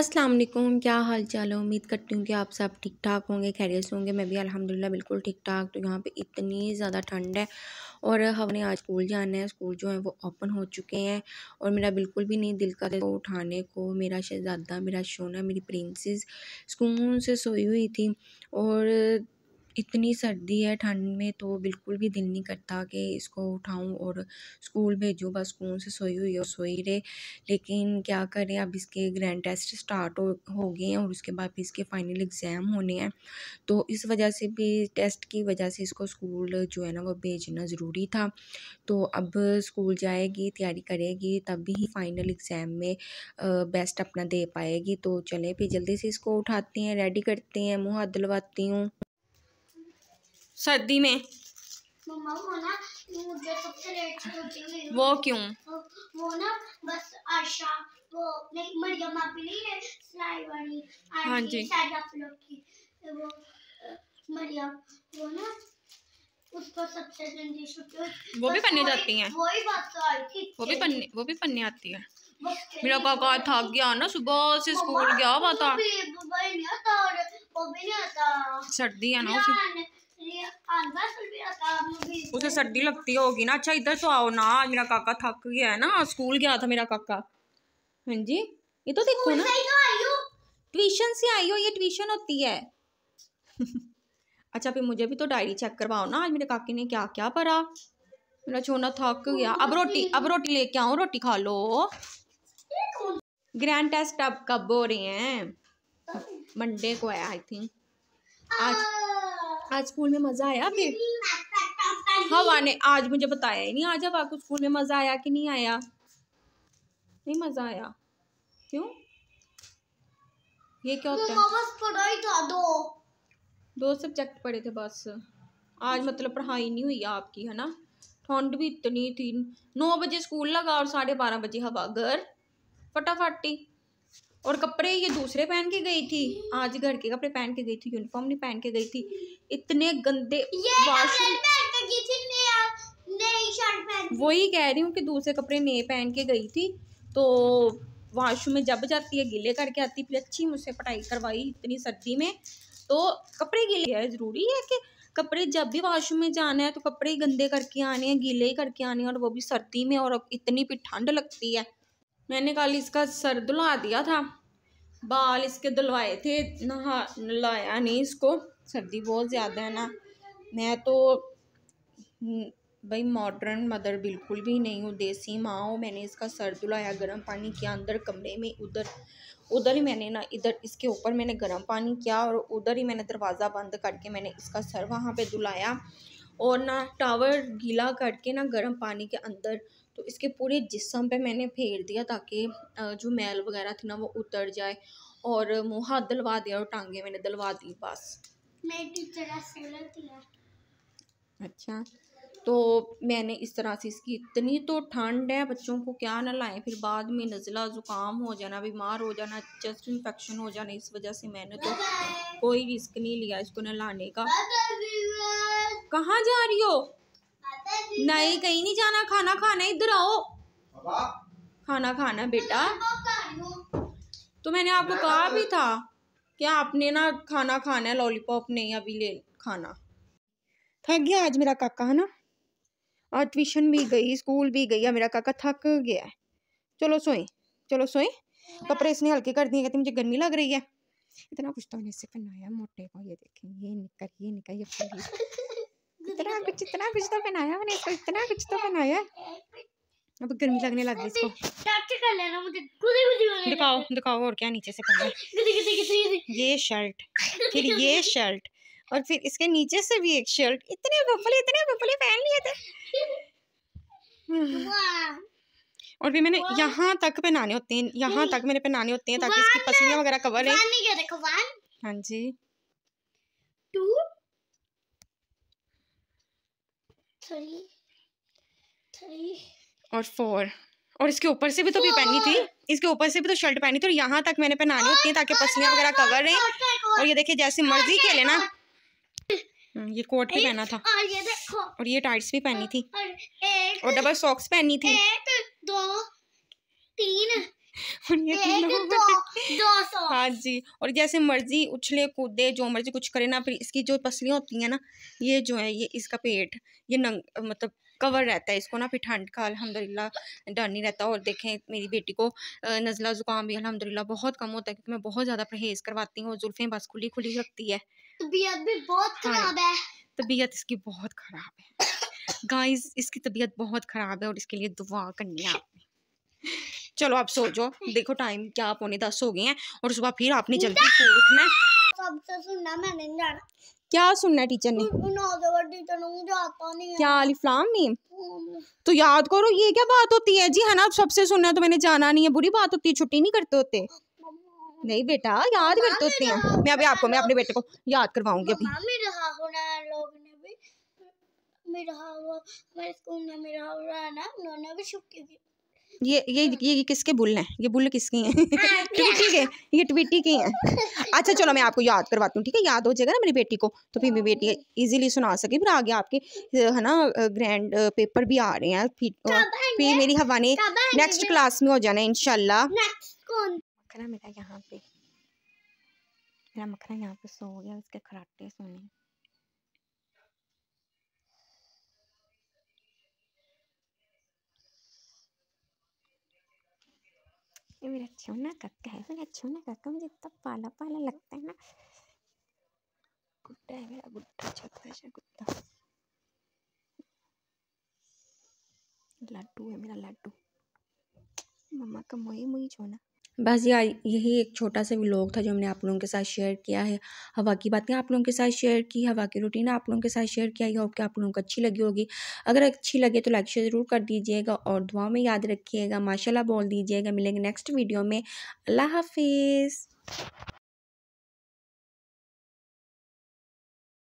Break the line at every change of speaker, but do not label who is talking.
अस्सलाम वालेकुम क्या हाल चाल है उम्मीद करती हूँ कि आप सब ठीक ठाक होंगे खैरियत से होंगे मैं भी अल्हम्दुलिल्लाह बिल्कुल ठीक ठाक तो यहाँ पे इतनी ज़्यादा ठंड है और हमने आज स्कूल जाना है स्कूल जो है वो ओपन हो चुके हैं और मेरा बिल्कुल भी नहीं दिल करता तो उठाने को मेरा शहजादा मेरा शोना मेरी प्रिंसेस स्कूल से सोई हुई थी और इतनी सर्दी है ठंड में तो बिल्कुल भी दिल नहीं करता कि इसको उठाऊँ और स्कूल भेजूँ बस स्कूल से सोई हुई और सोई रहे लेकिन क्या करें अब इसके ग्रैंड टेस्ट स्टार्ट हो हो गए हैं और उसके बाद भी इसके फाइनल एग्ज़ाम होने हैं तो इस वजह से भी टेस्ट की वजह से इसको स्कूल जो है ना वो भेजना ज़रूरी था तो अब स्कूल जाएगी तैयारी करेगी तभी ही फाइनल एग्ज़ाम में बेस्ट अपना दे पाएगी तो चले फिर जल्दी से इसको उठाते हैं रेडी करते हैं मुँह हाथ दिलवाती हूँ सर्दी में वो क्यों वो ना बस आशा वो मरियम नहीं है सिलाई वाली हाँ जी आप लोग की वो मरियम वो ना उसको सबसे जल्दी छुट्टी वो भी पन्ने जाती हैं वो बात तो आई थी वो भी पन्ने वो भी पन्ने आती है मेरा काका तो- थक गया ना सुबह से स्कूल गया हुआ था सर्दी है ना उसे उसे सर्दी लगती होगी ना अच्छा इधर तो आओ ना आज मेरा काका थक गया है ना स्कूल गया था मेरा काका हाँ जी ये तो देखो ना ट्यूशन से आई हो ये ट्यूशन होती है अच्छा फिर मुझे भी तो डायरी चेक करवाओ ना आज मेरे काके ने क्या क्या पढ़ा मेरा छोना थक गया अब रोटी अब रोटी लेके आओ रोटी खा लो ग्रैंड टेस्ट अब कब हो रहे हैं मंडे को है आई थिंक आज आज स्कूल में मज़ा आया फिर हवा ने आज मुझे बताया ही नहीं आज हवा को स्कूल में मज़ा आया कि नहीं आया नहीं मज़ा आया क्यों ये क्या होता है बस था दो दो सब्जेक्ट पढ़े थे बस आज मतलब पढ़ाई नहीं हुई आपकी है ना ठंड भी इतनी थी नौ बजे स्कूल लगा और साढ़े बारह बजे हवा घर फटाफट ही और कपड़े ये दूसरे पहन के गई थी आज घर के कपड़े पहन के गई थी यूनिफॉर्म नहीं पहन के गई थी इतने गंदे वही कह रही हूँ कि दूसरे कपड़े नए पहन के गई थी तो वाशरूम में जब जाती है गीले करके आती फिर अच्छी मुझसे पटाई करवाई इतनी सर्दी में तो कपड़े गीले है ज़रूरी है कि कपड़े जब भी वाशरूम में जाना है तो कपड़े गंदे करके आने हैं गीले ही करके आने हैं और वो भी सर्दी में और इतनी भी ठंड लगती है मैंने कल इसका सर धुला दिया था बाल इसके धुलवाए थे नहा नहलाया नहीं इसको सर्दी बहुत ज़्यादा है ना मैं तो हम्म, भाई मॉडर्न मदर बिल्कुल भी नहीं हूँ देसी माँ हूँ मैंने इसका सर धुलाया गर्म पानी किया अंदर कमरे में उधर उधर ही मैंने ना इधर इसके ऊपर मैंने गर्म पानी किया और उधर ही मैंने दरवाज़ा बंद करके मैंने इसका सर वहाँ पे धुलाया और ना टावर गीला करके ना गर्म पानी के अंदर तो इसके पूरे जिसम पे मैंने फेर दिया ताकि जो मैल वगैरह थी ना वो उतर जाए और मुँह हाथ दलवा दिया और टांगे मैंने दलवा दी बस अच्छा तो मैंने इस तरह से इसकी इतनी तो ठंड है बच्चों को क्या ना लाएं फिर बाद में नज़ला ज़ुकाम हो जाना बीमार हो जाना चेस्ट इन्फेक्शन हो जाना इस वजह से मैंने तो कोई रिस्क नहीं लिया इसको नहलाने का कहाँ जा रही हो नहीं कहीं नहीं जाना खाना खाना इधर आओ खाना खाना बेटा तो मैंने आपको कहा भी था कि आपने ना खाना खाना है लॉलीपॉप नहीं अभी ले खाना थक गया आज मेरा काका है ना आज ट्यूशन भी गई स्कूल भी गई है मेरा काका थक गया है चलो सोए चलो सोए कपड़े इसने हल्के कर दिए कहते मुझे गर्मी लग रही है इतना कुछ तो मैंने इससे करना है मोटे को ये देखें ये निकल ये निकल ये इतना कुछ इतना कुछ तो बनाया मैंने इसको इतना कुछ तो बनाया अब गर्मी लगने लग गई इसको दिखाओ दिखाओ और क्या नीचे से पहना ये शर्ट फिर ये शर्ट और फिर इसके नीचे से भी एक शर्ट इतने बफले इतने बफले पहन लिए थे और भी मैंने यहाँ तक पहनाने होते हैं यहाँ तक मैंने पहनाने होते हैं ताकि इसकी पसलियाँ वगैरह कवर है हाँ जी टू थ्री थ्री और फोर और इसके ऊपर से भी तो भी पहनी थी इसके ऊपर से भी तो शर्ट पहनी थी और यहाँ तक मैंने पहनानी होती है ताकि पसलियाँ वगैरह कवर रहे और ये देखिए जैसे मर्जी के लेना हम्म, ये कोट भी पहना था और ये, और ये टाइट्स भी पहनी थी और डबल सॉक्स पहनी थी एक, दो तीन और ये दो, दो सौ हाँ जी और जैसे मर्जी उछले कूदे जो मर्जी कुछ करे ना फिर इसकी जो पसलियाँ होती हैं ना ये जो है ये इसका पेट ये नंग मतलब कवर रहता है इसको ना फिर ठंड का अलहमदिल्ला डर नहीं रहता और देखें मेरी बेटी को नज़ला ज़ुकाम भी अलहमदिल्ला बहुत कम होता है क्योंकि मैं बहुत ज़्यादा परहेज़ करवाती हूँ और जुल्फ़ें बस खुली खुली रखती है तबीयत भी बहुत हाँ ख़राब है तबीयत इसकी बहुत ख़राब है गाइस इसकी तबीयत बहुत ख़राब है और इसके लिए दुआ करनी आप चलो आप सो जाओ देखो टाइम क्या आप होने दस हो गए हैं और सुबह फिर आपने जल्दी सो उठना तो क्या सुनना टीचर ने क्या अलीफ्लाम ने तो याद करो ये क्या बात होती है जी है ना सबसे सुनना है तो मैंने जाना नहीं है बुरी बात होती है छुट्टी नहीं करते होते नहीं बेटा याद करते होते हैं मैं अभी आपको मैं अपने बेटे को याद करवाऊंगी अभी मेरा हुआ हमारे स्कूल में मेरा हो रहा है ना उन्होंने भी छुट्टी दी ये ये हाँ। ये, ये किसके बुल हैं ये बुल किसकी हैं हाँ, ट्विटी के ये ट्विटी की हैं अच्छा चलो मैं आपको याद करवाती हूँ ठीक है याद हो जाएगा ना मेरी बेटी को तो फिर मेरी हाँ। बेटी इजीली सुना सके फिर आगे आपके है ना ग्रैंड पेपर भी आ रहे हैं फिर फिर मेरी हवा ने नेक्स्ट क्लास में हो जाना है इनशाला मखना मेरा यहाँ पे मेरा मखना यहाँ पे सो गया उसके खराटे सोने ये मेरा छोना कक्का है मेरा छोना कक्का मुझे इतना पाला पाला लगता है ना गुड्डा है मेरा गुड्डा छोटा सा गुड्डा लड्डू है मेरा लड्डू मम्मा का मोई मोई छोना बस यार यही एक छोटा सा व्लॉग था जो हमने आप लोगों के साथ शेयर किया है हवा की बातें आप लोगों के साथ शेयर की हवा की रूटीन आप लोगों के साथ शेयर किया होप कि आप लोगों को अच्छी लगी होगी अगर अच्छी लगे तो लाइक शेयर ज़रूर कर दीजिएगा और दुआ में याद रखिएगा माशाला बोल दीजिएगा मिलेंगे नेक्स्ट वीडियो में अल्लाह हाफिज़